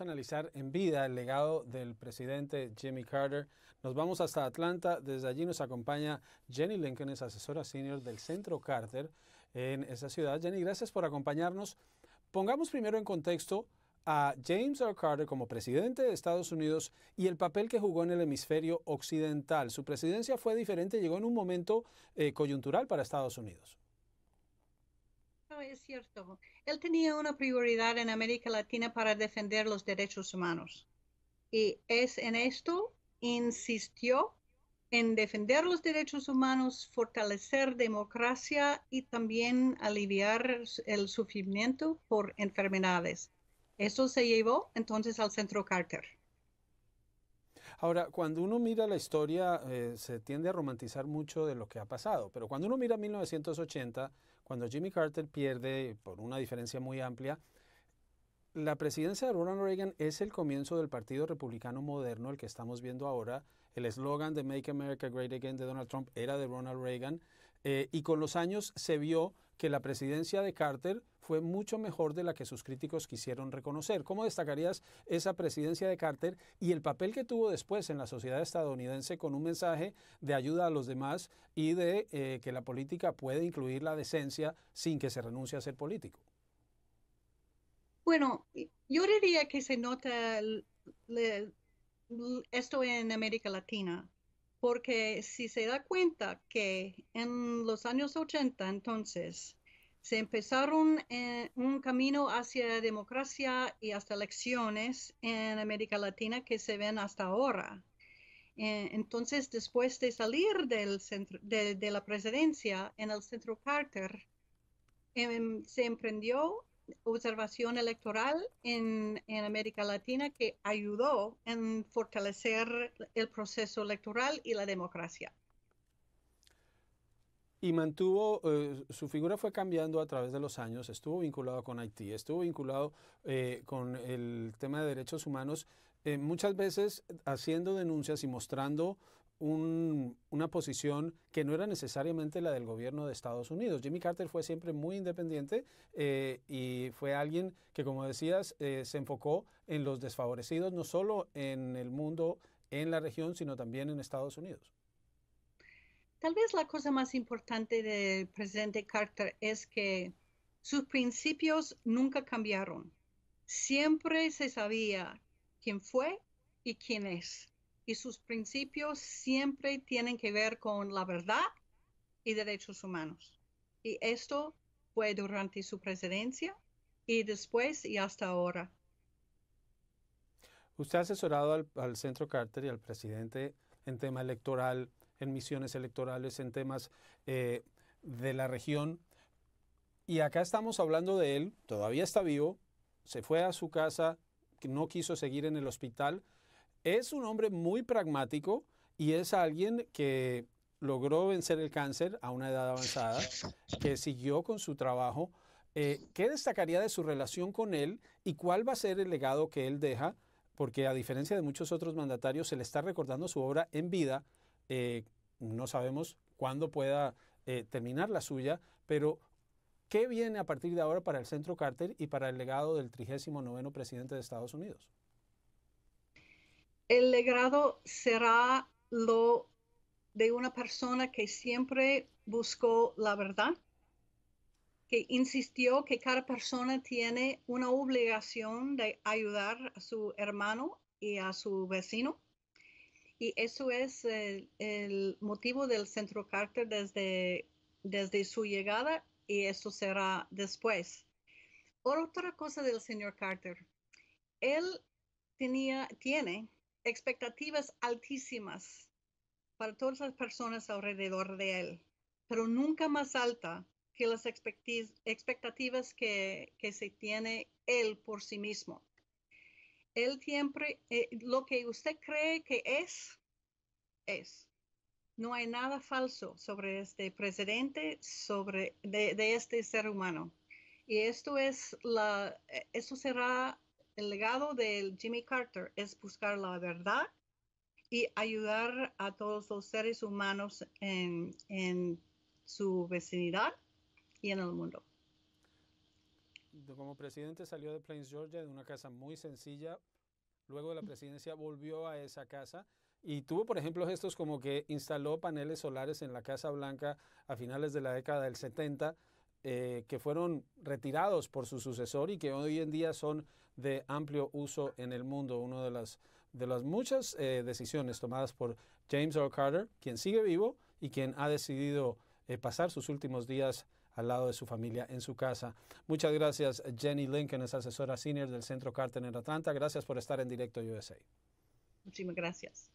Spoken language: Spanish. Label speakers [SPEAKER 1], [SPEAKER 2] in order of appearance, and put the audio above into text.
[SPEAKER 1] a analizar en vida el legado del presidente Jimmy Carter. Nos vamos hasta Atlanta. Desde allí nos acompaña Jenny Lincoln, es asesora senior del Centro Carter en esa ciudad. Jenny, gracias por acompañarnos. Pongamos primero en contexto a James R. Carter como presidente de Estados Unidos y el papel que jugó en el hemisferio occidental. Su presidencia fue diferente, llegó en un momento eh, coyuntural para Estados Unidos
[SPEAKER 2] es cierto. Él tenía una prioridad en América Latina para defender los derechos humanos. Y es en esto insistió en defender los derechos humanos, fortalecer democracia y también aliviar el sufrimiento por enfermedades. Eso se llevó entonces al Centro Carter.
[SPEAKER 1] Ahora, cuando uno mira la historia, eh, se tiende a romantizar mucho de lo que ha pasado, pero cuando uno mira 1980, cuando Jimmy Carter pierde por una diferencia muy amplia, la presidencia de Ronald Reagan es el comienzo del Partido Republicano Moderno, el que estamos viendo ahora. El eslogan de Make America Great Again de Donald Trump era de Ronald Reagan. Eh, y con los años se vio que la presidencia de Carter fue mucho mejor de la que sus críticos quisieron reconocer. ¿Cómo destacarías esa presidencia de Carter y el papel que tuvo después en la sociedad estadounidense con un mensaje de ayuda a los demás y de eh, que la política puede incluir la decencia sin que se renuncie a ser político?
[SPEAKER 2] Bueno, yo diría que se nota esto en América Latina porque si se da cuenta que en los años 80 entonces se empezaron eh, un camino hacia democracia y hasta elecciones en América Latina que se ven hasta ahora. Eh, entonces, después de salir del de la presidencia en el centro Carter, em, se emprendió observación electoral en, América Latina que ayudó en fortalecer el proceso electoral y la democracia.
[SPEAKER 1] Y mantuvo, eh, su figura fue cambiando a través de los años, estuvo vinculado con Haití, estuvo vinculado eh, con el tema de derechos humanos, eh, muchas veces haciendo denuncias y mostrando una posición que no era necesariamente la del gobierno de Estados Unidos. Jimmy Carter fue siempre muy independiente eh, y fue alguien que, como decías, eh, se enfocó en los desfavorecidos, no solo en el mundo, en la región, sino también en Estados Unidos.
[SPEAKER 2] Tal vez la cosa más importante del presidente Carter es que sus principios nunca cambiaron. Siempre se sabía quién fue y quién es y sus principios siempre tienen que ver con la verdad y derechos humanos. Y esto fue durante su presidencia y después y hasta ahora.
[SPEAKER 1] Usted ha asesorado al, Centro Carter y al presidente en tema electoral, en misiones electorales, en temas eh, de la región. Y acá estamos hablando de él, todavía está vivo, se fue a su casa, no quiso seguir en el hospital, es un hombre muy pragmático y es alguien que logró vencer el cáncer a una edad avanzada, que siguió con su trabajo. Eh, ¿Qué destacaría de su relación con él y cuál va a ser el legado que él deja? Porque a diferencia de muchos otros mandatarios, se le está recordando su obra en vida. Eh, no sabemos cuándo pueda eh, terminar la suya, pero ¿qué viene a partir de ahora para el Centro Carter y para el legado del 39 presidente de Estados
[SPEAKER 2] Unidos? el legado será lo de una persona que siempre buscó la verdad, que insistió que cada persona tiene una obligación de ayudar a su hermano y a su vecino. Y eso es eh, el, motivo del Centro Carter desde, desde su llegada y eso será después. Otra cosa del señor Carter. Él tenía, tiene expectativas altísimas para todas las personas alrededor de él, pero nunca más alta que las expectativas que, se tiene él por sí mismo. Él siempre, eh, lo que usted cree que es, es. No hay nada falso sobre este presidente, sobre de, este ser humano. Y esto es la, eh, esto será el legado de Jimmy Carter es buscar la verdad y ayudar a todos los seres humanos en, su vecindad y en el mundo.
[SPEAKER 1] Como presidente salió de Plains, Georgia, de una casa muy sencilla. Luego de la presidencia volvió a esa casa y tuvo, por ejemplo, gestos como que instaló paneles solares en la Casa Blanca a finales de la década del 70 eh, que fueron retirados por su sucesor y que hoy en día son de amplio uso en el mundo. Una de las, de las muchas eh, decisiones tomadas por James o Carter, quien sigue vivo y quien ha decidido eh, pasar sus últimos días al lado de su familia en su casa. Muchas gracias Jenny Lincoln, es asesora senior del Centro Carter en Atlanta. Gracias por estar en directo USA.
[SPEAKER 2] Muchísimas gracias.